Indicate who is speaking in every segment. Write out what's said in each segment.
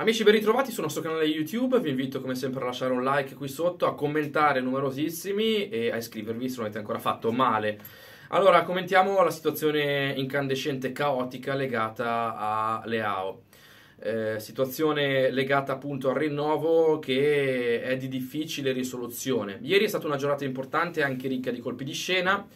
Speaker 1: Amici ben ritrovati sul nostro canale YouTube, vi invito come sempre a lasciare un like qui sotto, a commentare numerosissimi e a iscrivervi se non avete ancora fatto male. Allora, commentiamo la situazione incandescente e caotica legata a Leao. Eh, situazione legata appunto al rinnovo che è di difficile risoluzione. Ieri è stata una giornata importante, anche ricca di colpi di scena,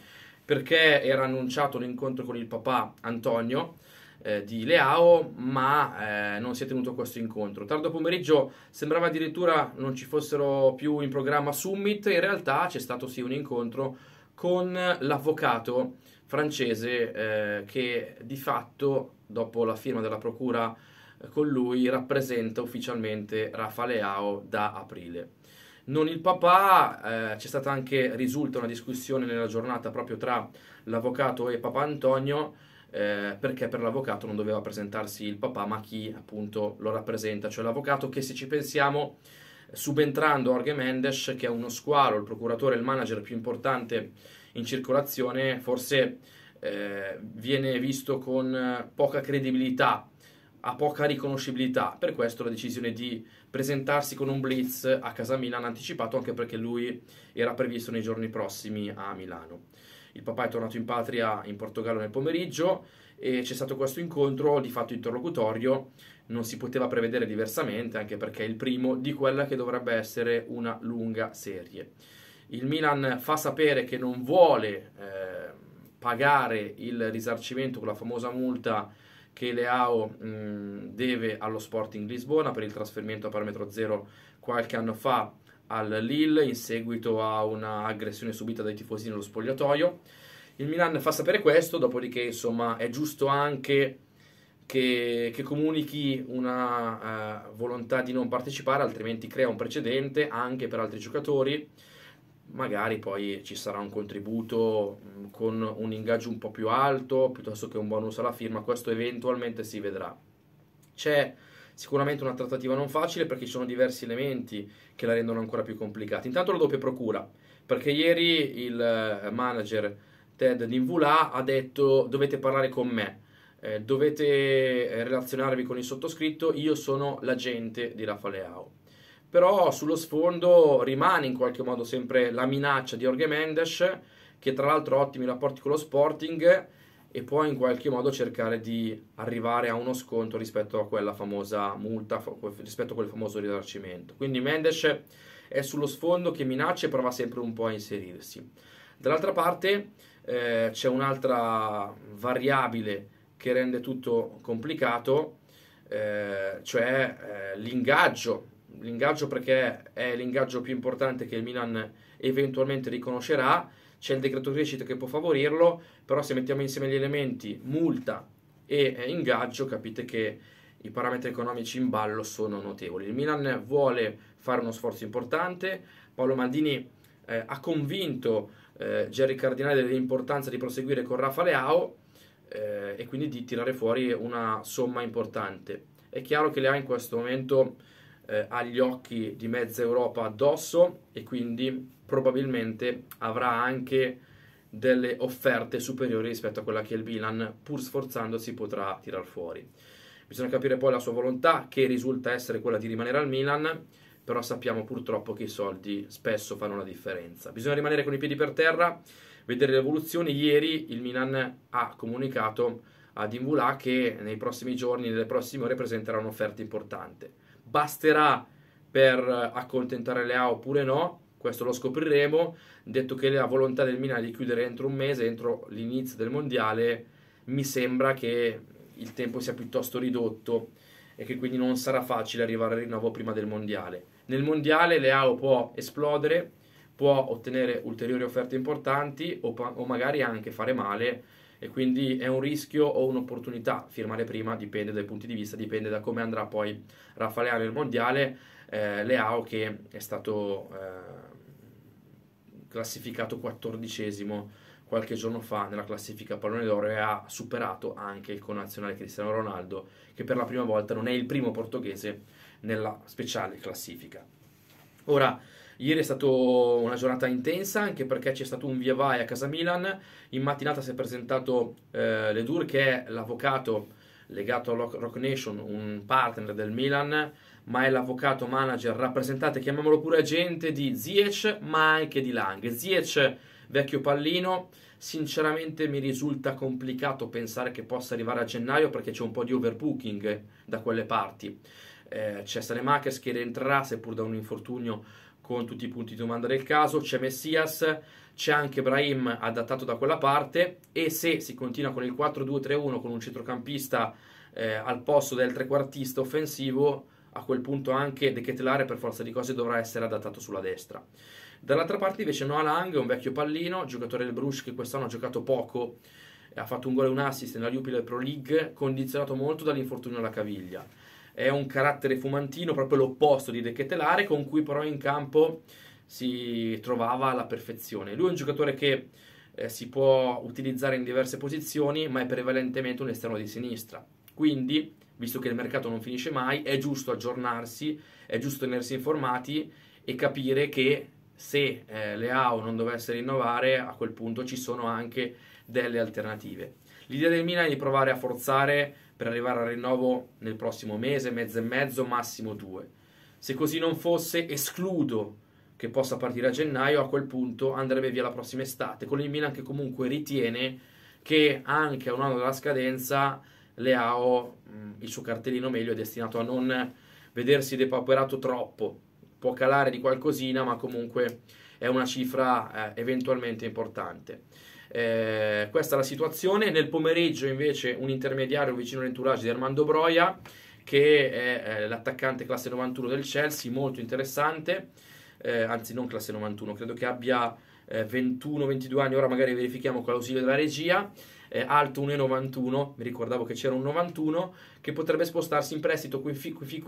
Speaker 1: perché era annunciato l'incontro con il papà Antonio eh, di Leao, ma eh, non si è tenuto questo incontro. Tardo pomeriggio sembrava addirittura non ci fossero più in programma summit, in realtà c'è stato sì un incontro con l'avvocato francese eh, che di fatto, dopo la firma della procura eh, con lui, rappresenta ufficialmente Rafa Leao da aprile non il papà, eh, c'è stata anche, risulta una discussione nella giornata proprio tra l'avvocato e papà Antonio eh, perché per l'avvocato non doveva presentarsi il papà, ma chi appunto lo rappresenta, cioè l'avvocato che se ci pensiamo subentrando Jorge Mendes, che è uno squalo, il procuratore, il manager più importante in circolazione, forse eh, viene visto con poca credibilità, ha poca riconoscibilità. Per questo la decisione di presentarsi con un blitz a casa Milano anticipato, anche perché lui era previsto nei giorni prossimi a Milano il papà è tornato in patria in Portogallo nel pomeriggio e c'è stato questo incontro di fatto interlocutorio, non si poteva prevedere diversamente, anche perché è il primo di quella che dovrebbe essere una lunga serie. Il Milan fa sapere che non vuole eh, pagare il risarcimento con la famosa multa che Leao mh, mm, deve allo Sporting Lisbona per il trasferimento a parametro zero qualche anno fa al Lille in seguito a un'aggressione subita dai tifosi nello spogliatoio. Il Milan fa sapere questo, dopodiché insomma è giusto anche che, che comunichi una uh, volontà di non partecipare, altrimenti crea un precedente anche per altri giocatori. Magari poi ci sarà un contributo mm, con un ingaggio un po' più alto piuttosto che un bonus alla firma, questo eventualmente si vedrà. C'è Sicuramente una trattativa non facile perché ci sono diversi elementi che la rendono ancora più complicata. Intanto la doppia procura, perché ieri il eh, manager Ted Ninvula ha detto dovete parlare con me, eh, dovete eh, relazionarvi con il sottoscritto, io sono l'agente di Rafaleao. Però sullo sfondo rimane in qualche modo sempre la minaccia di Jorge Mendes, che tra l'altro ha ottimi rapporti con lo Sporting, e poi in qualche modo cercare di arrivare a uno sconto rispetto a quella famosa multa, rispetto a quel famoso risarcimento. Quindi Mendes è sullo sfondo che minaccia e prova sempre un po' a inserirsi. Dall'altra parte eh, c'è un'altra variabile che rende tutto complicato, eh, cioè eh, l'ingaggio. L'ingaggio perché è l'ingaggio più importante che il Milan eventualmente riconoscerà c'è il decreto crescita che può favorirlo, però se mettiamo insieme gli elementi multa e eh, ingaggio capite che i parametri economici in ballo sono notevoli. Il Milan vuole fare uno sforzo importante, Paolo Maldini eh, ha convinto eh, Gerry Cardinale dell'importanza di proseguire con Rafa Leao eh, e quindi di tirare fuori una somma importante. È chiaro che Leao in questo momento eh, ha occhi di mezza Europa addosso e quindi probabilmente avrà anche delle offerte superiori rispetto a quella che il Milan, pur sforzandosi, potrà tirar fuori. Bisogna capire poi la sua volontà, che risulta essere quella di rimanere al Milan, però sappiamo purtroppo che i soldi spesso fanno la differenza. Bisogna rimanere con i piedi per terra, vedere le evoluzioni. Ieri il Milan ha comunicato ad Invulà che nei prossimi giorni, nelle prossime ore, presenterà un'offerta importante basterà per eh, accontentare Leao oppure no, questo lo scopriremo, detto che la volontà del Milan è di chiudere entro un mese, entro l'inizio del Mondiale, mi sembra che il tempo sia piuttosto ridotto e che quindi non sarà facile arrivare al rinnovo prima del Mondiale. Nel Mondiale Leao può esplodere, può ottenere ulteriori offerte importanti o, o magari anche fare male e quindi è un rischio o un'opportunità firmare prima, dipende dai punti di vista, dipende da come andrà poi Rafa Leao nel mondiale, eh, Leao che è stato eh, classificato quattordicesimo qualche giorno fa nella classifica pallone d'oro e ha superato anche il connazionale Cristiano Ronaldo che per la prima volta non è il primo portoghese nella speciale classifica. Ora, Ieri è stata una giornata intensa anche perché c'è stato un via vai a casa Milan. In mattinata si è presentato eh, Ledur che è l'avvocato legato a Rock Nation, un partner del Milan, ma è l'avvocato manager rappresentante, chiamiamolo pure agente, di Ziyech ma anche di Lang. Ziyech, vecchio pallino, sinceramente mi risulta complicato pensare che possa arrivare a gennaio perché c'è un po' di overbooking da quelle parti eh, c'è Sanemakers che rientrerà seppur da un infortunio con tutti i punti di domanda del caso, c'è Messias, c'è anche Brahim adattato da quella parte e se si continua con il 4-2-3-1 con un centrocampista eh, al posto del trequartista offensivo, a quel punto anche De Ketelare per forza di cose dovrà essere adattato sulla destra. Dall'altra parte invece Noah Lang, un vecchio pallino, giocatore del Bruges che quest'anno ha giocato poco, ha fatto un gol e un assist nella Jupiler Pro League, condizionato molto dall'infortunio alla caviglia è un carattere fumantino, proprio l'opposto di De Chetelare, con cui però in campo si trovava alla perfezione. Lui è un giocatore che eh, si può utilizzare in diverse posizioni, ma è prevalentemente un esterno di sinistra. Quindi, visto che il mercato non finisce mai, è giusto aggiornarsi, è giusto tenersi informati e capire che se eh, Leao non dovesse rinnovare, a quel punto ci sono anche delle alternative. L'idea del Milan è di provare a forzare per arrivare al rinnovo nel prossimo mese, mezzo e mezzo, massimo due. Se così non fosse, escludo che possa partire a gennaio, a quel punto andrebbe via la prossima estate, con il Milan che comunque ritiene che anche a un anno dalla scadenza Leao, mm, il suo cartellino meglio, è destinato a non vedersi depauperato troppo, può calare di qualcosina, ma comunque è una cifra eh, eventualmente importante. Eh, questa è la situazione. Nel pomeriggio invece un intermediario vicino all'entourage di Armando Broia, che è eh, l'attaccante classe 91 del Chelsea, molto interessante, eh, anzi non classe 91, credo che abbia eh, 21-22 anni, ora magari verifichiamo con l'ausilio della regia, eh, alto 1,91, mi ricordavo che c'era un 91, che potrebbe spostarsi in prestito. Qui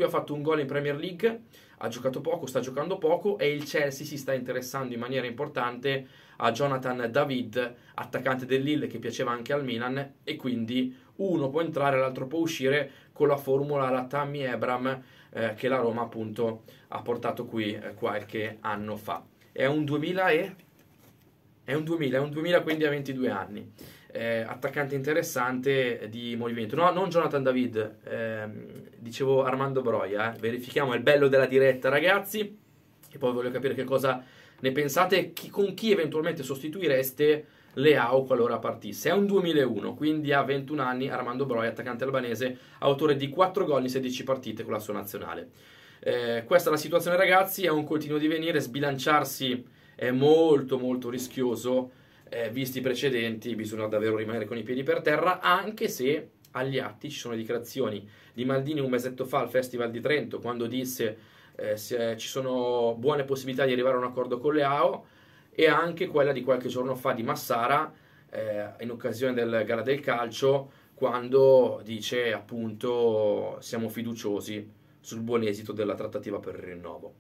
Speaker 1: ha fatto un gol in Premier League, ha giocato poco, sta giocando poco e il Chelsea si sta interessando in maniera importante a Jonathan David, attaccante del Lille che piaceva anche al Milan e quindi uno può entrare, l'altro può uscire con la formula alla Tammy Abram eh, che la Roma appunto ha portato qui eh, qualche anno fa. È un 2000 e è un 2000, è un 2000 quindi ha 22 anni. Eh, attaccante interessante di movimento. No, non Jonathan David, eh, dicevo Armando Broia. Eh. Verifichiamo il bello della diretta, ragazzi. E poi voglio capire che cosa ne pensate, chi, con chi eventualmente sostituireste Leao qualora partisse. È un 2001, quindi ha 21 anni Armando Broia, attaccante albanese, autore di 4 gol in 16 partite con la sua nazionale. Eh, questa è la situazione, ragazzi. È un continuo divenire, sbilanciarsi è molto molto rischioso, eh, visti i precedenti bisogna davvero rimanere con i piedi per terra, anche se agli atti ci sono dichiarazioni di Maldini un mesetto fa al Festival di Trento, quando disse eh, se ci sono buone possibilità di arrivare a un accordo con le AO, e anche quella di qualche giorno fa di Massara, eh, in occasione del Gara del Calcio, quando dice appunto siamo fiduciosi sul buon esito della trattativa per il rinnovo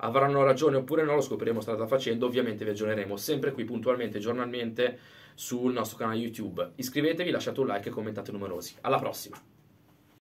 Speaker 1: avranno ragione oppure no, lo scopriremo strada facendo, ovviamente vi aggiorneremo sempre qui puntualmente, giornalmente sul nostro canale YouTube. Iscrivetevi, lasciate un like e commentate numerosi. Alla prossima!